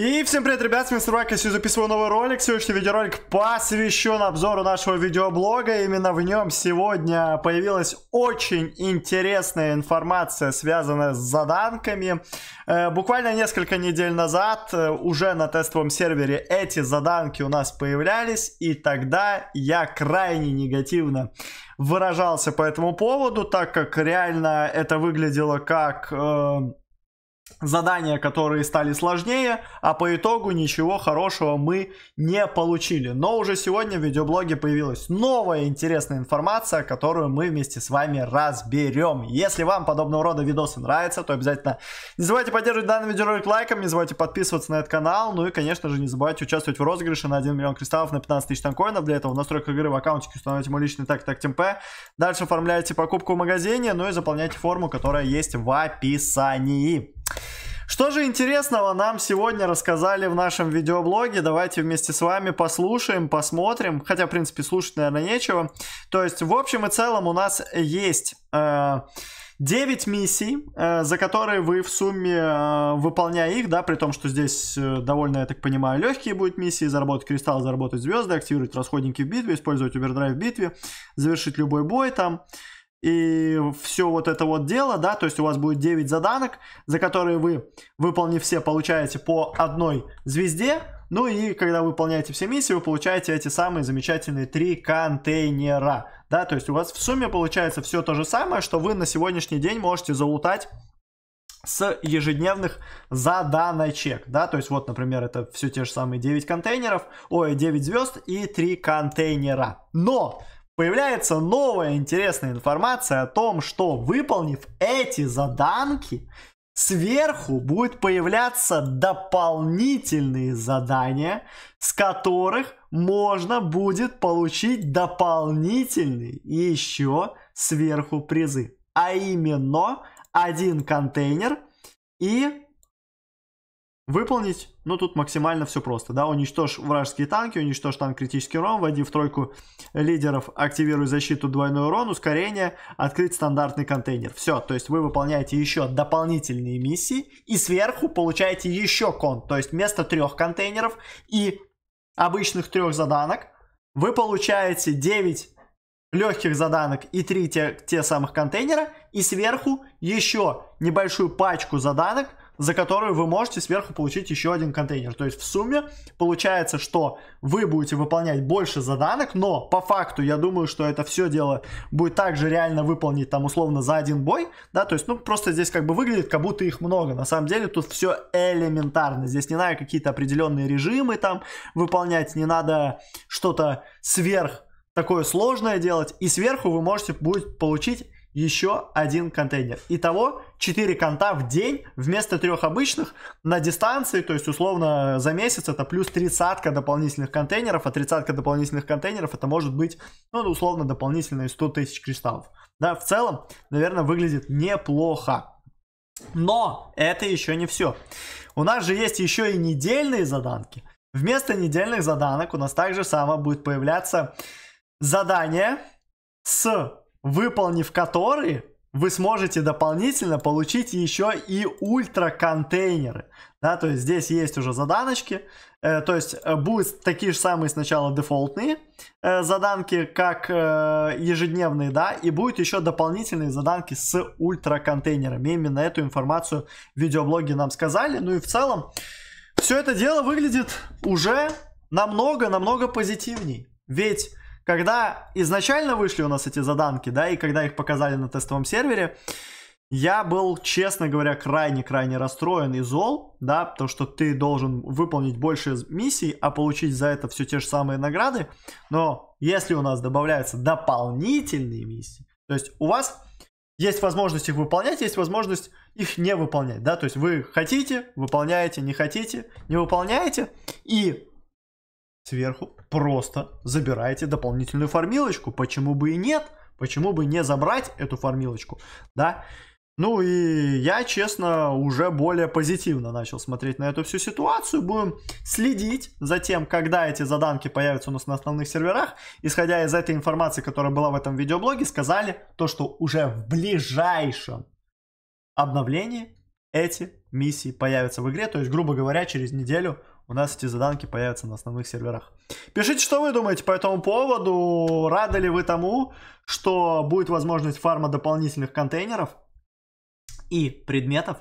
И всем привет, ребят, с вами Сурак, я сегодня записываю новый ролик. Сегодняшний видеоролик посвящен обзору нашего видеоблога. Именно в нем сегодня появилась очень интересная информация, связанная с заданками. Э, буквально несколько недель назад э, уже на тестовом сервере эти заданки у нас появлялись, и тогда я крайне негативно выражался по этому поводу, так как реально это выглядело как... Э, задания, которые стали сложнее, а по итогу ничего хорошего мы не получили. Но уже сегодня в видеоблоге появилась новая интересная информация, которую мы вместе с вами разберем. Если вам подобного рода видосы нравятся, то обязательно не забывайте поддерживать данный видеоролик лайком, не забывайте подписываться на этот канал, ну и, конечно же, не забывайте участвовать в розыгрыше на 1 миллион кристаллов на 15 тысяч танкоинов. Для этого в настройках игры в аккаунте установите мой личный так так темп. Дальше оформляйте покупку в магазине, ну и заполняйте форму, которая есть в описании. Что же интересного нам сегодня рассказали в нашем видеоблоге? Давайте вместе с вами послушаем, посмотрим. Хотя, в принципе, слушать, наверное, нечего. То есть, в общем и целом, у нас есть... Э, 9 миссий, э, за которые вы в сумме, э, выполняя их, да, при том, что здесь э, довольно, я так понимаю, легкие будут миссии, заработать кристалл, заработать звезды, активировать расходники в битве, использовать овердрайв в битве, завершить любой бой там, и все вот это вот дело, да, то есть у вас будет 9 заданок, за которые вы, выполнив все, получаете по одной звезде, ну и когда выполняете все миссии, вы получаете эти самые замечательные три контейнера, да, то есть у вас в сумме получается все то же самое, что вы на сегодняшний день можете залутать с ежедневных заданочек, да, то есть вот, например, это все те же самые 9 контейнеров, ой, 9 звезд и 3 контейнера, но появляется новая интересная информация о том, что выполнив эти заданки, сверху будет появляться дополнительные задания, с которых можно будет получить дополнительные и еще сверху призы. А именно один контейнер и выполнить, ну тут максимально все просто, да, уничтожь вражеские танки, уничтожь танк критический урон, войди в тройку лидеров, активируй защиту двойной урон, ускорение, открыть стандартный контейнер. Все, то есть вы выполняете еще дополнительные миссии и сверху получаете еще конт, то есть вместо трех контейнеров и обычных трех заданок вы получаете 9 легких заданок и 3 те, те самых контейнера и сверху еще небольшую пачку заданок за которую вы можете сверху получить еще один контейнер. То есть в сумме получается, что вы будете выполнять больше заданок, но по факту я думаю, что это все дело будет также реально выполнить там условно за один бой, да, то есть ну просто здесь как бы выглядит, как будто их много. На самом деле тут все элементарно. Здесь не надо какие-то определенные режимы там выполнять, не надо что-то сверх такое сложное делать, и сверху вы можете будет получить еще один контейнер. Итого 4 конта в день вместо трех обычных на дистанции, то есть условно за месяц это плюс 30 дополнительных контейнеров, а 30 дополнительных контейнеров это может быть, ну, условно дополнительные 100 тысяч кристаллов. Да, в целом, наверное, выглядит неплохо. Но это еще не все. У нас же есть еще и недельные заданки. Вместо недельных заданок у нас также само будет появляться задание с выполнив который, вы сможете дополнительно получить еще и ультра контейнеры. Да, то есть здесь есть уже заданочки, э, то есть э, будут такие же самые сначала дефолтные э, заданки, как э, ежедневные, да, и будут еще дополнительные заданки с ультра контейнерами. Именно эту информацию видеоблоги нам сказали. Ну и в целом все это дело выглядит уже намного-намного позитивней. Ведь когда изначально вышли у нас эти заданки, да, и когда их показали на тестовом сервере, я был, честно говоря, крайне-крайне расстроен и зол, да, потому что ты должен выполнить больше миссий, а получить за это все те же самые награды. Но если у нас добавляются дополнительные миссии, то есть у вас есть возможность их выполнять, есть возможность их не выполнять, да, то есть вы хотите, выполняете, не хотите, не выполняете, и сверху просто забираете дополнительную формилочку. Почему бы и нет? Почему бы не забрать эту формилочку? Да? Ну и я, честно, уже более позитивно начал смотреть на эту всю ситуацию. Будем следить за тем, когда эти заданки появятся у нас на основных серверах. Исходя из этой информации, которая была в этом видеоблоге, сказали то, что уже в ближайшем обновлении эти миссии появятся в игре. То есть, грубо говоря, через неделю у нас эти заданки появятся на основных серверах. Пишите, что вы думаете по этому поводу. Рады ли вы тому, что будет возможность фарма дополнительных контейнеров и предметов?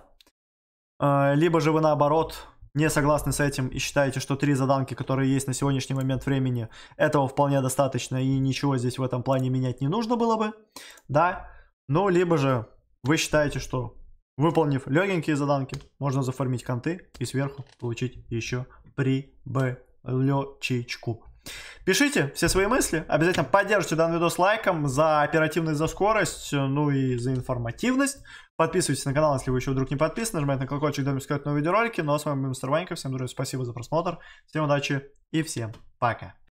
Э, либо же вы наоборот не согласны с этим и считаете, что три заданки, которые есть на сегодняшний момент времени, этого вполне достаточно и ничего здесь в этом плане менять не нужно было бы, да? Ну, либо же вы считаете, что Выполнив легенькие заданки, можно зафармить конты и сверху получить еще прибылечечку. Пишите все свои мысли, обязательно поддержите данный видос лайком за оперативность, за скорость, ну и за информативность. Подписывайтесь на канал, если вы еще вдруг не подписаны, нажимайте на колокольчик, дабы искать новые видеоролики. Ну а с вами был Мистер Ванька, всем друзья, спасибо за просмотр, всем удачи и всем пока.